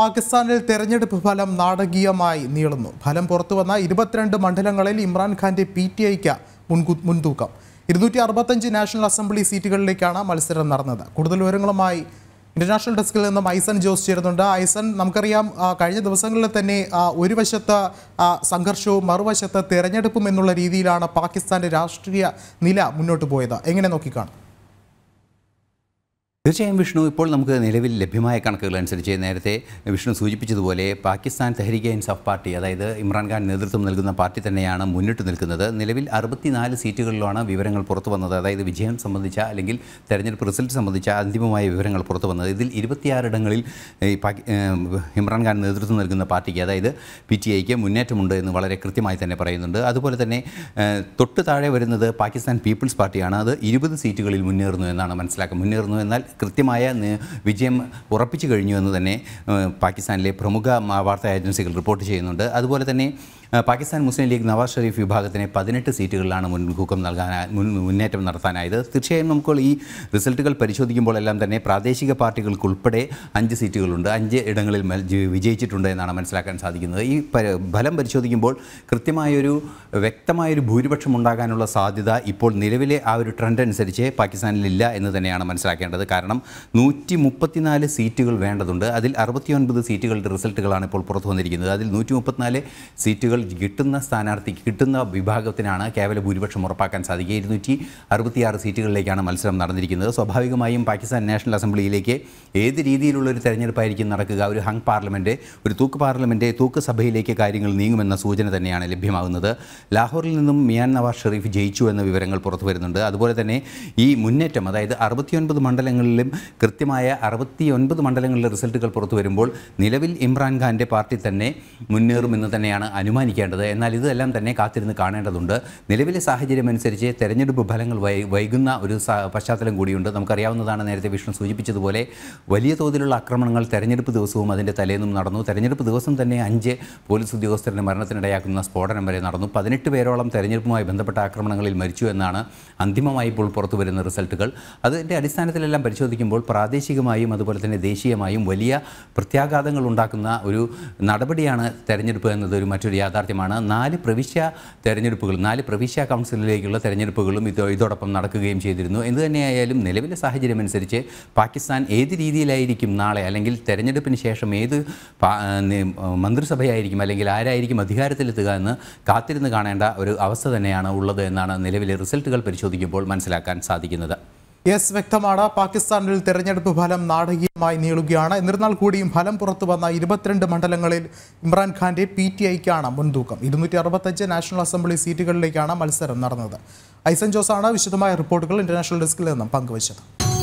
പാകിസ്ഥാനിൽ തെരഞ്ഞെടുപ്പ് ഫലം നാടകീയമായി നീളുന്നു ഫലം പുറത്തുവന്ന ഇരുപത്തിരണ്ട് മണ്ഡലങ്ങളിൽ ഇമ്രാൻഖാന്റെ പി ടി ഐക്ക് മുൻതൂക്കം ഇരുന്നൂറ്റി അറുപത്തഞ്ച് നാഷണൽ അസംബ്ലി സീറ്റുകളിലേക്കാണ് മത്സരം നടന്നത് കൂടുതൽ വിവരങ്ങളുമായി ഇന്റർനാഷണൽ ഡെസ്കിൽ നിന്നും ഐസൻ ജോസ് ചേരുന്നുണ്ട് ഐസൻ നമുക്കറിയാം കഴിഞ്ഞ ദിവസങ്ങളിൽ തന്നെ ഒരു വശത്ത് സംഘർഷവും മറുവശത്ത് തെരഞ്ഞെടുപ്പും എന്നുള്ള രീതിയിലാണ് പാകിസ്ഥാന്റെ രാഷ്ട്രീയ നില മുന്നോട്ട് പോയത് എങ്ങനെ നോക്കിക്കാണാം തീർച്ചയായും വിഷ്ണു ഇപ്പോൾ നമുക്ക് നിലവിൽ ലഭ്യമായ കണക്കുകൾ അനുസരിച്ച് നേരത്തെ വിഷ്ണു സൂചിപ്പിച്ചതുപോലെ പാകിസ്ഥാൻ തെഹരിക ഇൻസാഫ് പാർട്ടി അതായത് ഇമ്രാൻഖാൻ നേതൃത്വം നൽകുന്ന പാർട്ടി തന്നെയാണ് മുന്നിട്ട് നിൽക്കുന്നത് നിലവിൽ അറുപത്തിനാല് സീറ്റുകളിലാണ് വിവരങ്ങൾ പുറത്തു വന്നത് അതായത് വിജയം സംബന്ധിച്ച അല്ലെങ്കിൽ തെരഞ്ഞെടുപ്പ് റിസൾട്ട് സംബന്ധിച്ച അന്തിമമായ വിവരങ്ങൾ പുറത്തു വന്നത് ഇതിൽ ഇരുപത്തിയാറിടങ്ങളിൽ ഇമ്രാൻഖാൻ നേതൃത്വം നൽകുന്ന പാർട്ടിക്ക് അതായത് പി ടി ഐക്ക് മുന്നേറ്റമുണ്ട് എന്ന് വളരെ കൃത്യമായി തന്നെ പറയുന്നുണ്ട് അതുപോലെ തന്നെ തൊട്ട് താഴെ വരുന്നത് പാകിസ്ഥാൻ പീപ്പിൾസ് പാർട്ടിയാണ് അത് ഇരുപത് സീറ്റുകളിൽ മുന്നേറുന്നു എന്നാണ് മനസ്സിലാക്കുക മുന്നേറുന്നു എന്നാൽ കൃത്യമായ വിജയം ഉറപ്പിച്ചു കഴിഞ്ഞു എന്ന് തന്നെ പാകിസ്ഥാനിലെ പ്രമുഖ വാർത്താ ഏജൻസികൾ റിപ്പോർട്ട് ചെയ്യുന്നുണ്ട് അതുപോലെ തന്നെ പാകിസ്ഥാൻ മുസ്ലിം ലീഗ് നവാസ് ഷെരീഫ് വിഭാഗത്തിന് പതിനെട്ട് സീറ്റുകളിലാണ് മുൻകൂക്കം നൽകാൻ മുൻ മുന്നേറ്റം നടത്താനായത് തീർച്ചയായും നമുക്ക് ഈ റിസൾട്ടുകൾ പരിശോധിക്കുമ്പോൾ എല്ലാം തന്നെ പ്രാദേശിക പാർട്ടികൾക്കുൾപ്പെടെ അഞ്ച് സീറ്റുകളുണ്ട് അഞ്ച് ഇടങ്ങളിൽ വിജയിച്ചിട്ടുണ്ട് എന്നാണ് മനസ്സിലാക്കാൻ സാധിക്കുന്നത് ഈ ഫലം പരിശോധിക്കുമ്പോൾ കൃത്യമായൊരു വ്യക്തമായൊരു ഭൂരിപക്ഷം ഉണ്ടാകാനുള്ള സാധ്യത ഇപ്പോൾ നിലവിലെ ആ ഒരു ട്രെൻഡ് അനുസരിച്ച് പാകിസ്ഥാനിലില്ല എന്ന് തന്നെയാണ് മനസ്സിലാക്കേണ്ടത് കാരണം നൂറ്റി മുപ്പത്തിനാല് സീറ്റുകൾ വേണ്ടതുണ്ട് അതിൽ അറുപത്തിയൊൻപത് സീറ്റുകളുടെ റിസൾട്ടുകളാണ് ഇപ്പോൾ പുറത്തു വന്നിരിക്കുന്നത് അതിൽ നൂറ്റി മുപ്പത്തിനാല് സീറ്റുകൾ കിട്ടുന്ന സ്ഥാനാർത്ഥിക്ക് കിട്ടുന്ന വിഭാഗത്തിനാണ് കേവല ഭൂരിപക്ഷം ഉറപ്പാക്കാൻ സാധിക്കുക ഇരുന്നൂറ്റി അറുപത്തിയാറ് സീറ്റുകളിലേക്കാണ് മത്സരം നടന്നിരിക്കുന്നത് സ്വാഭാവികമായും പാകിസ്ഥാൻ നാഷണൽ അസംബ്ലിയിലേക്ക് ഏത് രീതിയിലുള്ള ഒരു തെരഞ്ഞെടുപ്പായിരിക്കും നടക്കുക ഒരു ഹങ് പാർലമെൻ്റ് ഒരു തൂക്ക് പാർലമെൻ്റ് തൂക്ക് സഭയിലേക്ക് കാര്യങ്ങൾ നീങ്ങുമെന്ന സൂചന തന്നെയാണ് ലഭ്യമാകുന്നത് ലാഹോറിൽ നിന്നും മിയാൻ നവാസ് ഷെറീഫ് ജയിച്ചു എന്ന വിവരങ്ങൾ പുറത്തു വരുന്നുണ്ട് അതുപോലെ തന്നെ ഈ മുന്നേറ്റം അതായത് അറുപത്തിയൊൻപത് മണ്ഡലങ്ങളിലും കൃത്യമായ അറുപത്തിയൊൻപത് മണ്ഡലങ്ങളിലെ റിസൾട്ടുകൾ പുറത്തു വരുമ്പോൾ നിലവിൽ ഇമ്രാൻഖാൻ്റെ പാർട്ടി തന്നെ മുന്നേറുമെന്ന് തന്നെയാണ് അനുമാനിക്കുന്നത് തീരുമാനിക്കേണ്ടത് എന്നാൽ ഇതെല്ലാം തന്നെ കാത്തിരുന്ന് കാണേണ്ടതുണ്ട് നിലവിലെ സാഹചര്യം അനുസരിച്ച് തെരഞ്ഞെടുപ്പ് ഫലങ്ങൾ വൈകുന്ന ഒരു പശ്ചാത്തലം കൂടിയുണ്ട് നമുക്കറിയാവുന്നതാണ് നേരത്തെ വിഷ്ണു സൂചിപ്പിച്ചതുപോലെ വലിയ തോതിലുള്ള ആക്രമണങ്ങൾ തെരഞ്ഞെടുപ്പ് ദിവസവും അതിൻ്റെ തലേന്നും നടന്നു തെരഞ്ഞെടുപ്പ് ദിവസം തന്നെ അഞ്ച് പോലീസ് ഉദ്യോഗസ്ഥരുടെ മരണത്തിനിടയാക്കുന്ന സ്ഫോടനം വരെ നടന്നു പതിനെട്ട് പേരോളം തെരഞ്ഞെടുപ്പുമായി ബന്ധപ്പെട്ട ആക്രമണങ്ങളിൽ മരിച്ചു എന്നാണ് അന്തിമമായി ഇപ്പോൾ പുറത്തു വരുന്ന റിസൾട്ടുകൾ അതിൻ്റെ അടിസ്ഥാനത്തിലെല്ലാം പരിശോധിക്കുമ്പോൾ പ്രാദേശികമായും അതുപോലെ തന്നെ ദേശീയമായും വലിയ പ്രത്യാഘാതങ്ങൾ ഉണ്ടാക്കുന്ന ഒരു നടപടിയാണ് തെരഞ്ഞെടുപ്പ് എന്നത് ഒരു മറ്റൊരു യാഥാർത്ഥ്യമാണ് നാല് പ്രവിശ്യ തെരഞ്ഞെടുപ്പുകൾ നാല് പ്രവിശ്യ കൗൺസിലിലേക്കുള്ള തെരഞ്ഞെടുപ്പുകളും ഇത് ഇതോടൊപ്പം നടക്കുകയും ചെയ്തിരുന്നു എന്തു തന്നെയായാലും നിലവിലെ സാഹചര്യം അനുസരിച്ച് പാകിസ്ഥാൻ ഏത് രീതിയിലായിരിക്കും നാളെ അല്ലെങ്കിൽ തെരഞ്ഞെടുപ്പിന് ശേഷം ഏത് മന്ത്രിസഭയായിരിക്കും അല്ലെങ്കിൽ ആരായിരിക്കും അധികാരത്തിലെത്തുക എന്ന് കാത്തിരുന്ന് കാണേണ്ട ഒരു അവസ്ഥ തന്നെയാണ് ഉള്ളത് എന്നാണ് നിലവിലെ റിസൾട്ടുകൾ പരിശോധിക്കുമ്പോൾ മനസ്സിലാക്കാൻ സാധിക്കുന്നത് യെസ് വ്യക്തമാണ് പാകിസ്ഥാനിൽ തെരഞ്ഞെടുപ്പ് ഫലം നാടകീയമായി നീളുകയാണ് എന്നിരുന്നാൽ കൂടിയും ഫലം പുറത്തു വന്ന ഇരുപത്തിരണ്ട് മണ്ഡലങ്ങളിൽ ഇമ്രാൻഖാന്റെ പി ടി ഐക്കാണ് മുൻതൂക്കം ഇരുന്നൂറ്റി അറുപത്തഞ്ച് നാഷണൽ അസംബ്ലി സീറ്റുകളിലേക്കാണ് മത്സരം നടന്നത് ഐസൻ ജോസാണ് വിശദമായ റിപ്പോർട്ടുകൾ ഇന്റർനാഷണൽ ഡെസ്കിൽ നിന്നും പങ്കുവച്ചത്